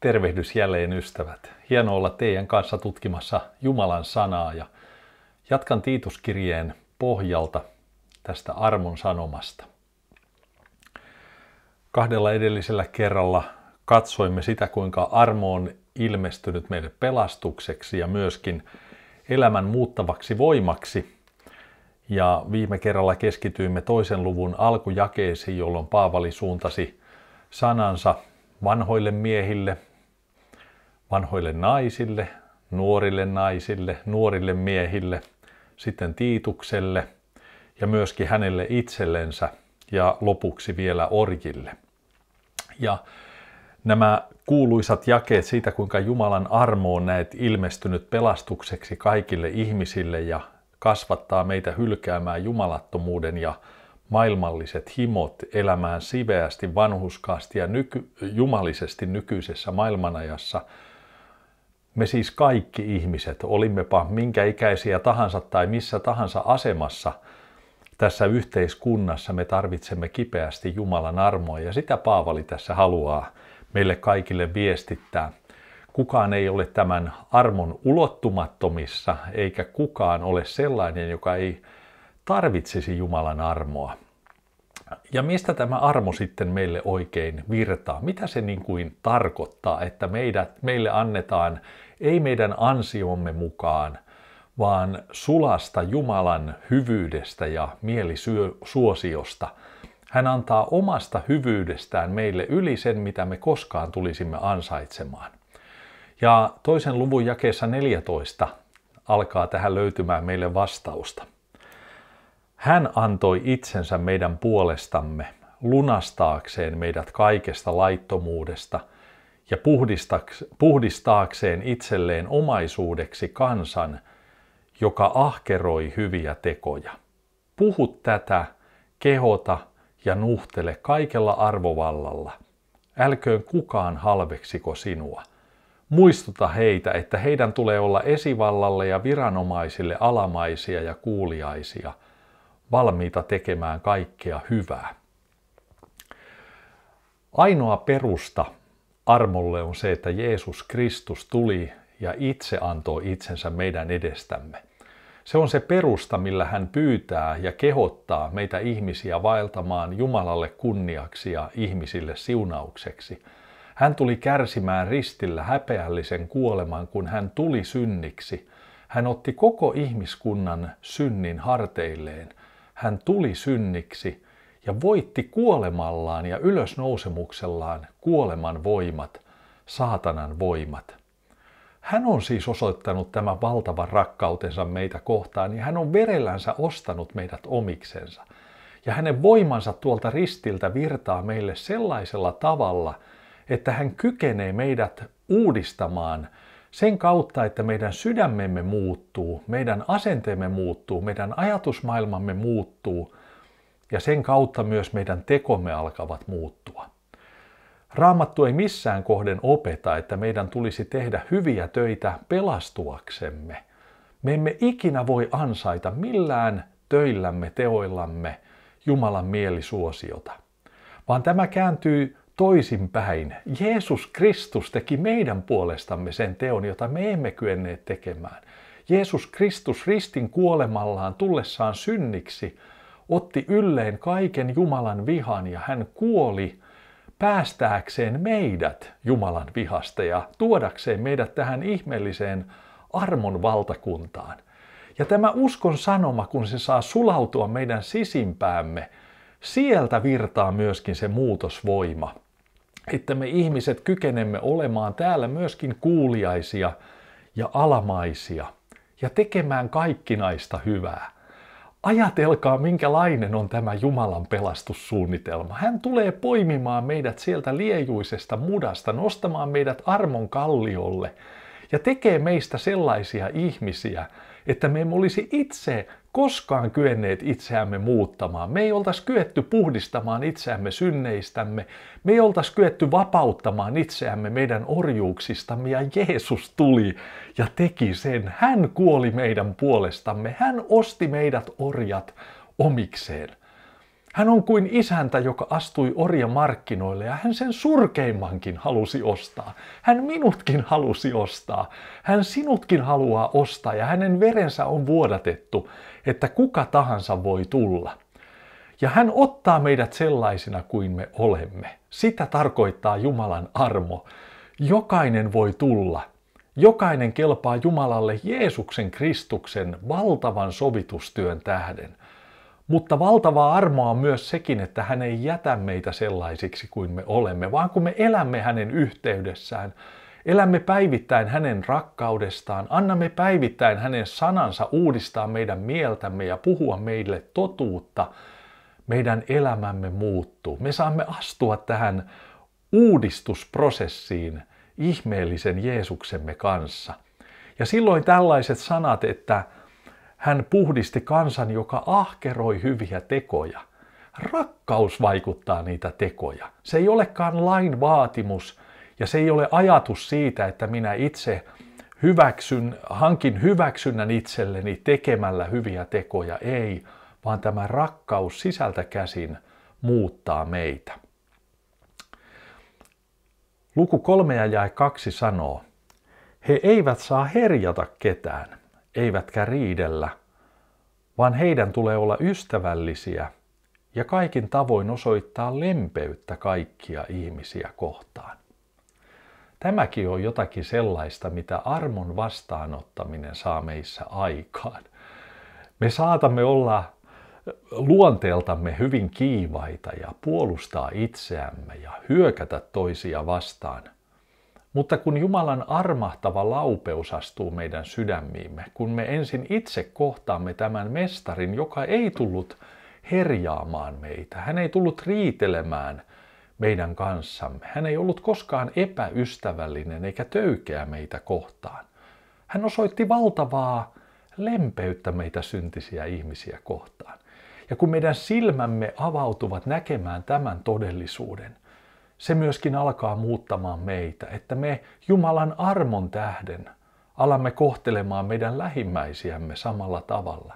Tervehdys jälleen ystävät. Hieno olla teidän kanssa tutkimassa Jumalan sanaa ja jatkan Tiituskirjeen pohjalta tästä armon sanomasta. Kahdella edellisellä kerralla katsoimme sitä, kuinka armo on ilmestynyt meille pelastukseksi ja myöskin elämän muuttavaksi voimaksi. Ja viime kerralla keskityimme toisen luvun alkujakeisiin, jolloin Paavali suuntasi sanansa vanhoille miehille, vanhoille naisille, nuorille naisille, nuorille miehille, sitten Tiitukselle ja myöskin hänelle itsellensä ja lopuksi vielä orjille. Ja nämä kuuluisat jakeet siitä, kuinka Jumalan armo on näet ilmestynyt pelastukseksi kaikille ihmisille ja kasvattaa meitä hylkäämään jumalattomuuden ja maailmalliset himot elämään siveästi, vanhuskaasti ja nyky- jumalisesti nykyisessä maailmanajassa – me siis kaikki ihmiset, olimmepa minkä ikäisiä tahansa tai missä tahansa asemassa tässä yhteiskunnassa, me tarvitsemme kipeästi Jumalan armoa ja sitä Paavali tässä haluaa meille kaikille viestittää. Kukaan ei ole tämän armon ulottumattomissa, eikä kukaan ole sellainen, joka ei tarvitsisi Jumalan armoa. Ja mistä tämä armo sitten meille oikein virtaa? Mitä se niin kuin tarkoittaa, että meidät, meille annetaan ei meidän ansiomme mukaan, vaan sulasta Jumalan hyvyydestä ja mielisuosiosta. Hän antaa omasta hyvyydestään meille yli sen, mitä me koskaan tulisimme ansaitsemaan. Ja toisen luvun jakeessa 14 alkaa tähän löytymään meille vastausta. Hän antoi itsensä meidän puolestamme lunastaakseen meidät kaikesta laittomuudesta – ja puhdistaakseen itselleen omaisuudeksi kansan, joka ahkeroi hyviä tekoja. Puhu tätä, kehota ja nuhtele kaikella arvovallalla. Älköön kukaan halveksiko sinua. Muistuta heitä, että heidän tulee olla esivallalle ja viranomaisille alamaisia ja kuuliaisia, valmiita tekemään kaikkea hyvää. Ainoa perusta, armolle on se, että Jeesus Kristus tuli ja itse antoi itsensä meidän edestämme. Se on se perusta, millä hän pyytää ja kehottaa meitä ihmisiä vaeltamaan Jumalalle kunniaksi ja ihmisille siunaukseksi. Hän tuli kärsimään ristillä häpeällisen kuoleman, kun hän tuli synniksi. Hän otti koko ihmiskunnan synnin harteilleen. Hän tuli synniksi – ja voitti kuolemallaan ja ylösnousemuksellaan kuoleman voimat, saatanan voimat. Hän on siis osoittanut tämän valtavan rakkautensa meitä kohtaan ja niin hän on verellänsä ostanut meidät omiksensa. Ja hänen voimansa tuolta ristiltä virtaa meille sellaisella tavalla, että hän kykenee meidät uudistamaan sen kautta, että meidän sydämemme muuttuu, meidän asenteemme muuttuu, meidän ajatusmaailmamme muuttuu – ja sen kautta myös meidän tekomme alkavat muuttua. Raamattu ei missään kohden opeta, että meidän tulisi tehdä hyviä töitä pelastuaksemme. Me emme ikinä voi ansaita millään töillämme, teoillamme Jumalan mielisuosiota, vaan tämä kääntyy toisinpäin. Jeesus Kristus teki meidän puolestamme sen teon, jota me emme kyenneet tekemään. Jeesus Kristus ristin kuolemallaan tullessaan synniksi – otti ylleen kaiken Jumalan vihan ja hän kuoli päästääkseen meidät Jumalan vihasta ja tuodakseen meidät tähän ihmeelliseen armon valtakuntaan. Ja tämä uskon sanoma, kun se saa sulautua meidän sisimpäämme, sieltä virtaa myöskin se muutosvoima, että me ihmiset kykenemme olemaan täällä myöskin kuuliaisia ja alamaisia ja tekemään kaikkinaista hyvää. Ajatelkaa, minkälainen on tämä Jumalan pelastussuunnitelma. Hän tulee poimimaan meidät sieltä liejuisesta mudasta, nostamaan meidät armon kalliolle ja tekee meistä sellaisia ihmisiä, että me emme olisi itse koskaan kyenneet itseämme muuttamaan. Me ei oltaisi kyetty puhdistamaan itseämme synneistämme. Me ei oltaisi kyetty vapauttamaan itseämme meidän orjuuksistamme ja Jeesus tuli ja teki sen. Hän kuoli meidän puolestamme. Hän osti meidät orjat omikseen. Hän on kuin isäntä, joka astui orja markkinoille ja hän sen surkeimmankin halusi ostaa. Hän minutkin halusi ostaa. Hän sinutkin haluaa ostaa ja hänen verensä on vuodatettu, että kuka tahansa voi tulla. Ja hän ottaa meidät sellaisina kuin me olemme. Sitä tarkoittaa Jumalan armo. Jokainen voi tulla. Jokainen kelpaa Jumalalle Jeesuksen Kristuksen valtavan sovitustyön tähden – mutta valtava armoa on myös sekin, että hän ei jätä meitä sellaisiksi kuin me olemme, vaan kun me elämme hänen yhteydessään, elämme päivittäin hänen rakkaudestaan, annamme päivittäin hänen sanansa uudistaa meidän mieltämme ja puhua meille totuutta, meidän elämämme muuttuu. Me saamme astua tähän uudistusprosessiin ihmeellisen Jeesuksemme kanssa. Ja silloin tällaiset sanat, että hän puhdisti kansan, joka ahkeroi hyviä tekoja. Rakkaus vaikuttaa niitä tekoja. Se ei olekaan lain vaatimus ja se ei ole ajatus siitä, että minä itse hyväksyn, hankin hyväksynnän itselleni tekemällä hyviä tekoja. Ei, vaan tämä rakkaus sisältä käsin muuttaa meitä. Luku 3 ja jae 2 sanoo, he eivät saa herjata ketään eivätkä riidellä, vaan heidän tulee olla ystävällisiä ja kaikin tavoin osoittaa lempeyttä kaikkia ihmisiä kohtaan. Tämäkin on jotakin sellaista, mitä armon vastaanottaminen saa meissä aikaan. Me saatamme olla luonteeltamme hyvin kiivaita ja puolustaa itseämme ja hyökätä toisia vastaan – mutta kun Jumalan armahtava laupeus astuu meidän sydämiimme, kun me ensin itse kohtaamme tämän mestarin, joka ei tullut herjaamaan meitä, hän ei tullut riitelemään meidän kanssamme, hän ei ollut koskaan epäystävällinen eikä töykeä meitä kohtaan. Hän osoitti valtavaa lempeyttä meitä syntisiä ihmisiä kohtaan. Ja kun meidän silmämme avautuvat näkemään tämän todellisuuden – se myöskin alkaa muuttamaan meitä, että me Jumalan armon tähden alamme kohtelemaan meidän lähimmäisiämme samalla tavalla.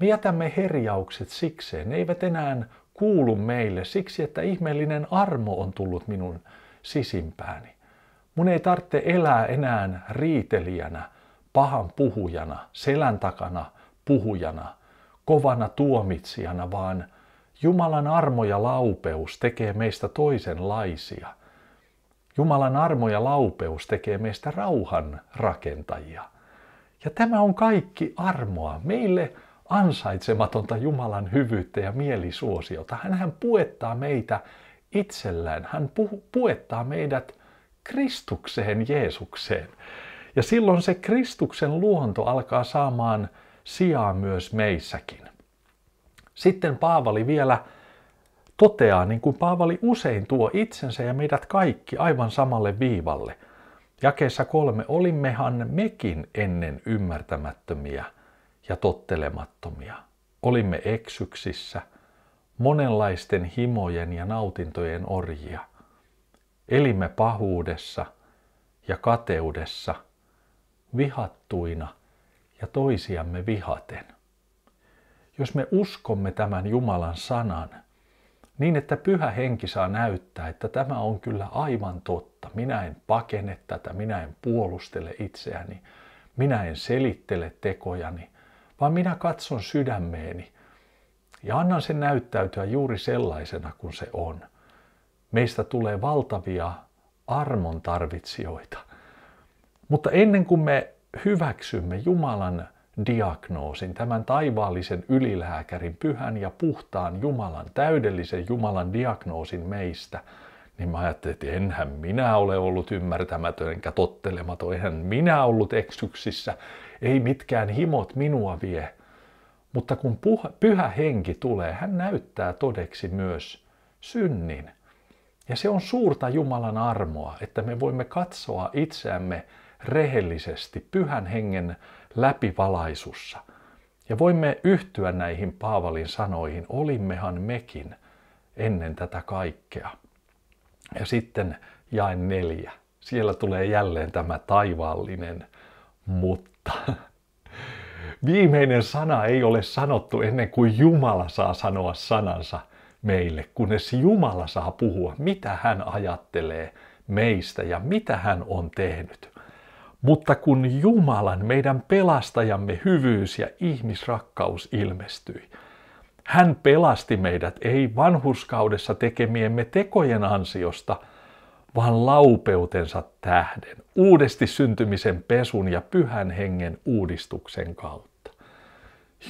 Me jätämme herjaukset sikseen, ne eivät enää kuulu meille siksi, että ihmeellinen armo on tullut minun sisimpääni. Mun ei tarvitse elää enää riitelijänä, pahan puhujana, selän takana puhujana, kovana tuomitsijana, vaan – Jumalan armo ja laupeus tekee meistä toisenlaisia. Jumalan armo ja laupeus tekee meistä rauhan rakentajia. Ja tämä on kaikki armoa. Meille ansaitsematonta Jumalan hyvyyttä ja mielisuosiota. Hän, hän puettaa meitä itsellään. Hän pu, puettaa meidät Kristukseen Jeesukseen. Ja silloin se Kristuksen luonto alkaa saamaan sijaa myös meissäkin. Sitten Paavali vielä toteaa, niin kuin Paavali usein tuo itsensä ja meidät kaikki aivan samalle viivalle. Jakeessa kolme, olimmehan mekin ennen ymmärtämättömiä ja tottelemattomia. Olimme eksyksissä, monenlaisten himojen ja nautintojen orjia. Elimme pahuudessa ja kateudessa, vihattuina ja toisiamme vihaten jos me uskomme tämän Jumalan sanan, niin että pyhä henki saa näyttää, että tämä on kyllä aivan totta. Minä en pakene tätä, minä en puolustele itseäni, minä en selittele tekojani, vaan minä katson sydämeeni ja annan sen näyttäytyä juuri sellaisena kuin se on. Meistä tulee valtavia armon tarvitsijoita. Mutta ennen kuin me hyväksymme Jumalan diagnoosin, tämän taivaallisen ylilääkärin, pyhän ja puhtaan Jumalan, täydellisen Jumalan diagnoosin meistä, niin mä ajattelin, että enhän minä ole ollut ymmärtämätön enkä tottelematon, enhän minä ollut eksyksissä, ei mitkään himot minua vie. Mutta kun puha, pyhä henki tulee, hän näyttää todeksi myös synnin. Ja se on suurta Jumalan armoa, että me voimme katsoa itseämme rehellisesti pyhän hengen läpivalaisussa. Ja voimme yhtyä näihin Paavalin sanoihin, olimmehan mekin ennen tätä kaikkea. Ja sitten jaen neljä. Siellä tulee jälleen tämä taivaallinen mutta. Viimeinen sana ei ole sanottu ennen kuin Jumala saa sanoa sanansa meille, kunnes Jumala saa puhua, mitä hän ajattelee meistä ja mitä hän on tehnyt. Mutta kun Jumalan, meidän pelastajamme hyvyys ja ihmisrakkaus ilmestyi, hän pelasti meidät ei vanhuskaudessa tekemiemme tekojen ansiosta, vaan laupeutensa tähden, uudesti syntymisen pesun ja pyhän hengen uudistuksen kautta.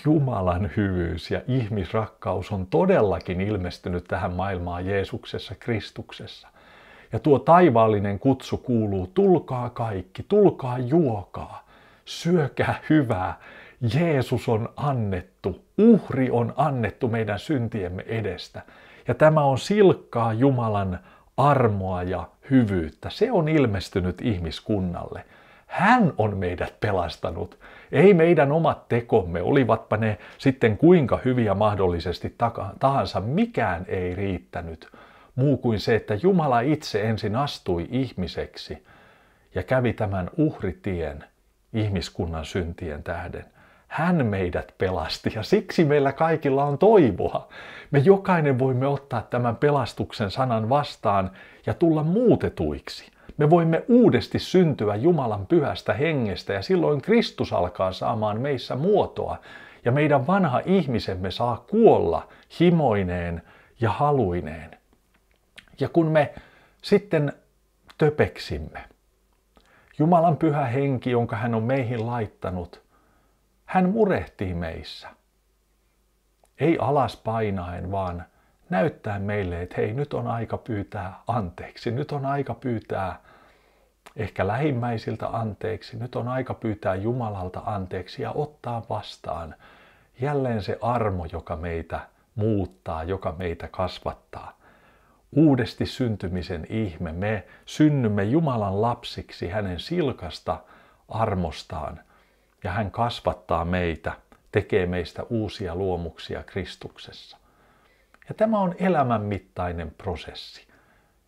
Jumalan hyvyys ja ihmisrakkaus on todellakin ilmestynyt tähän maailmaan Jeesuksessa Kristuksessa. Ja tuo taivaallinen kutsu kuuluu, tulkaa kaikki, tulkaa juokaa, syökää hyvää. Jeesus on annettu, uhri on annettu meidän syntiemme edestä. Ja tämä on silkkaa Jumalan armoa ja hyvyyttä. Se on ilmestynyt ihmiskunnalle. Hän on meidät pelastanut. Ei meidän omat tekomme, olivatpa ne sitten kuinka hyviä mahdollisesti tahansa, mikään ei riittänyt muu kuin se, että Jumala itse ensin astui ihmiseksi ja kävi tämän uhritien ihmiskunnan syntien tähden. Hän meidät pelasti ja siksi meillä kaikilla on toivoa. Me jokainen voimme ottaa tämän pelastuksen sanan vastaan ja tulla muutetuiksi. Me voimme uudesti syntyä Jumalan pyhästä hengestä ja silloin Kristus alkaa saamaan meissä muotoa ja meidän vanha ihmisemme saa kuolla himoineen ja haluineen. Ja kun me sitten töpeksimme, Jumalan pyhä henki, jonka hän on meihin laittanut, hän murehtii meissä. Ei alas painaen, vaan näyttää meille, että hei, nyt on aika pyytää anteeksi, nyt on aika pyytää ehkä lähimmäisiltä anteeksi, nyt on aika pyytää Jumalalta anteeksi ja ottaa vastaan jälleen se armo, joka meitä muuttaa, joka meitä kasvattaa uudesti syntymisen ihme. Me synnymme Jumalan lapsiksi hänen silkasta armostaan ja hän kasvattaa meitä, tekee meistä uusia luomuksia Kristuksessa. Ja tämä on elämänmittainen prosessi.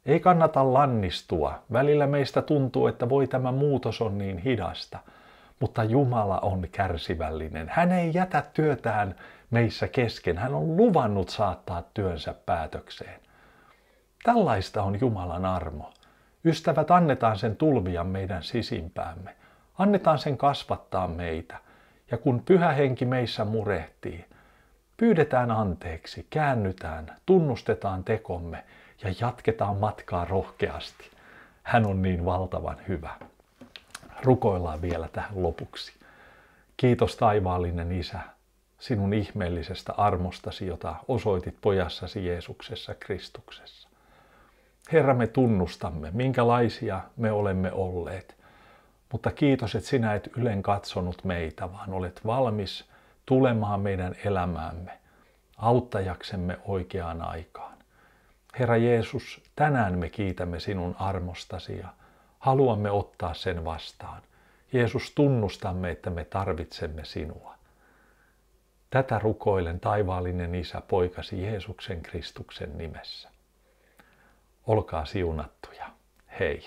Ei kannata lannistua. Välillä meistä tuntuu, että voi tämä muutos on niin hidasta. Mutta Jumala on kärsivällinen. Hän ei jätä työtään meissä kesken. Hän on luvannut saattaa työnsä päätökseen. Tällaista on Jumalan armo. Ystävät, annetaan sen tulvia meidän sisimpäämme. Annetaan sen kasvattaa meitä. Ja kun pyhä henki meissä murehtii, pyydetään anteeksi, käännytään, tunnustetaan tekomme ja jatketaan matkaa rohkeasti. Hän on niin valtavan hyvä. Rukoillaan vielä tähän lopuksi. Kiitos taivaallinen Isä sinun ihmeellisestä armostasi, jota osoitit pojassasi Jeesuksessa Kristuksessa. Herra, me tunnustamme, minkälaisia me olemme olleet. Mutta kiitos, että sinä et ylen katsonut meitä, vaan olet valmis tulemaan meidän elämäämme auttajaksemme oikeaan aikaan. Herra Jeesus, tänään me kiitämme sinun armostasi ja haluamme ottaa sen vastaan. Jeesus, tunnustamme, että me tarvitsemme sinua. Tätä rukoilen taivaallinen Isä poikasi Jeesuksen Kristuksen nimessä. Olkaa siunattuja. Hei!